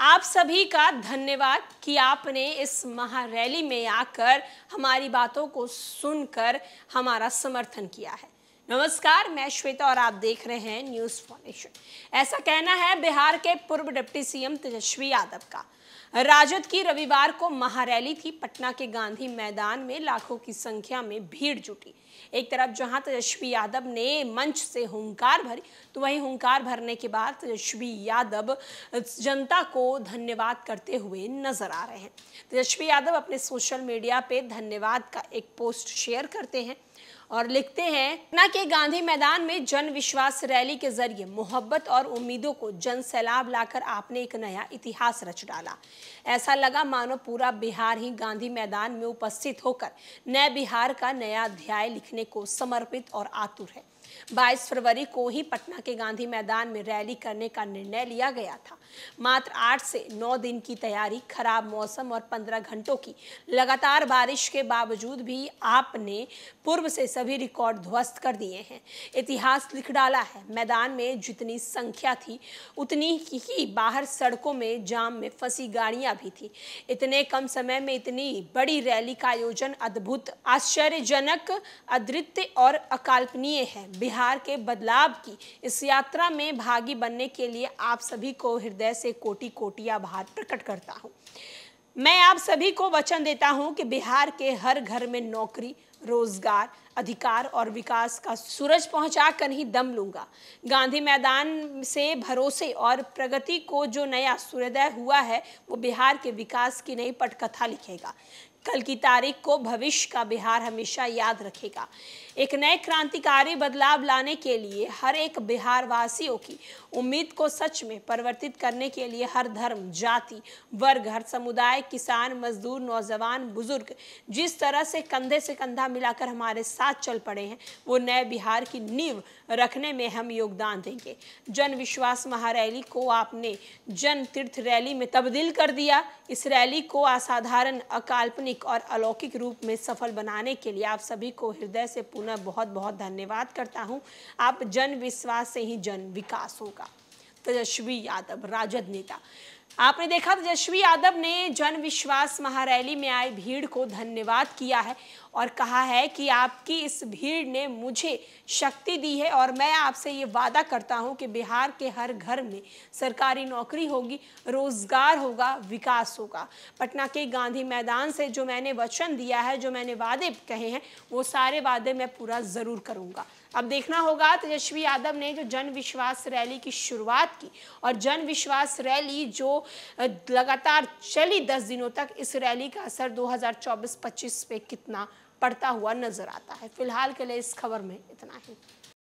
आप सभी का धन्यवाद कि आपने इस महारैली में आकर हमारी बातों को सुनकर हमारा समर्थन किया है नमस्कार मैं श्वेता और आप देख रहे हैं न्यूज़ फाउंडेशन ऐसा कहना है बिहार के पूर्व डिप्टी सीएम तेजस्वी यादव का राजद की रविवार को महारैली थी पटना के गांधी मैदान में लाखों की संख्या में भीड़ जुटी एक तरफ जहां तेजस्वी यादव ने मंच से हुंकार भरी तो वहीं हुंकार भरने के बाद तेजस्वी यादव जनता को धन्यवाद करते हुए नजर आ रहे हैं तेजस्वी यादव अपने सोशल मीडिया पे धन्यवाद का एक पोस्ट शेयर करते हैं और लिखते हैं पटना के गांधी मैदान में जन विश्वास रैली के जरिए मोहब्बत और उम्मीदों को जन सैलाब लाकर आपने एक नया इतिहास रच डाला ऐसा लगा मानो पूरा बिहार ही गांधी मैदान में उपस्थित होकर नए बिहार का नया अध्याय लिखने को समर्पित और आतुर है 22 फरवरी को ही पटना के गांधी मैदान में रैली करने का निर्णय लिया गया था मात्र आठ से नौ दिन की तैयारी खराब मौसम और पंद्रह घंटों की लगातार बारिश के बावजूद भी आपने पूर्व से सभी रिकॉर्ड ध्वस्त कर दिए हैं इतिहास लिख डाला है मैदान में जितनी संख्या थी उतनी ही बाहर सड़कों में जाम में फंसी गाड़ियां भी थी इतने कम समय में इतनी बड़ी रैली का आयोजन अद्भुत आश्चर्यजनक अद्वित और अकाल्पनीय है बिहार के बदलाव की इस यात्रा में भागी बनने के लिए आप सभी को हृदय से कोटि कोटि आभार प्रकट करता हूँ मैं आप सभी को वचन देता हूं कि बिहार के हर घर में नौकरी रोजगार अधिकार और विकास का सूरज पहुंचा कर ही दम लूंगा गांधी मैदान से भरोसे और प्रगति को जो नया सूर्योदय हुआ है वो बिहार के विकास की नई पटकथा लिखेगा कल की तारीख को भविष्य का बिहार हमेशा याद रखेगा एक नए क्रांतिकारी बदलाव लाने के लिए हर एक बिहार वासियों की उम्मीद को सच में परिवर्तित करने के लिए हर धर्म जाति वर्ग हर समुदाय किसान मजदूर नौजवान बुजुर्ग जिस तरह से कंधे से कंधा मिलाकर हमारे साथ चल पड़े हैं वो नए बिहार की नींव रखने में हम योगदान देंगे जन विश्वास महारैली को आपने जन तीर्थ रैली में तब्दील कर दिया इस रैली को असाधारण अकाल्पनिक वैज्ञानिक और अलौकिक रूप में सफल बनाने के लिए आप सभी को हृदय से पुनः बहुत बहुत धन्यवाद करता हूँ आप जन विश्वास से ही जन विकास होगा तेजस्वी यादव राजद नेता आपने देखा तेजस्वी तो यादव ने जन विश्वास महारैली में आई भीड़ को धन्यवाद किया है और कहा है कि आपकी इस भीड़ ने मुझे शक्ति दी है और मैं आपसे ये वादा करता हूँ कि बिहार के हर घर में सरकारी नौकरी होगी रोजगार होगा विकास होगा पटना के गांधी मैदान से जो मैंने वचन दिया है जो मैंने वादे कहे हैं वो सारे वादे मैं पूरा ज़रूर करूँगा अब देखना होगा तेजस्वी तो यादव ने जो जन विश्वास रैली की शुरुआत की और जन विश्वास रैली जो लगातार चली दस दिनों तक इस रैली का असर 2024-25 पे कितना पड़ता हुआ नजर आता है फिलहाल के लिए इस खबर में इतना ही